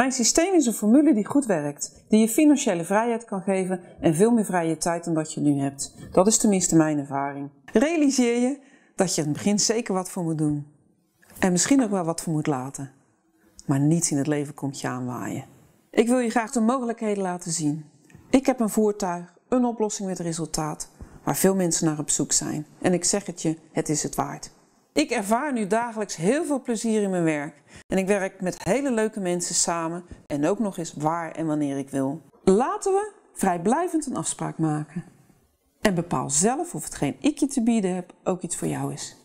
Mijn systeem is een formule die goed werkt, die je financiële vrijheid kan geven en veel meer vrije tijd dan dat je nu hebt. Dat is tenminste mijn ervaring. Realiseer je dat je in het begin zeker wat voor moet doen. En misschien ook wel wat voor moet laten. Maar niets in het leven komt je aanwaaien. Ik wil je graag de mogelijkheden laten zien. Ik heb een voertuig, een oplossing met resultaat, waar veel mensen naar op zoek zijn. En ik zeg het je, het is het waard. Ik ervaar nu dagelijks heel veel plezier in mijn werk en ik werk met hele leuke mensen samen en ook nog eens waar en wanneer ik wil. Laten we vrijblijvend een afspraak maken en bepaal zelf of hetgeen ik je te bieden heb ook iets voor jou is.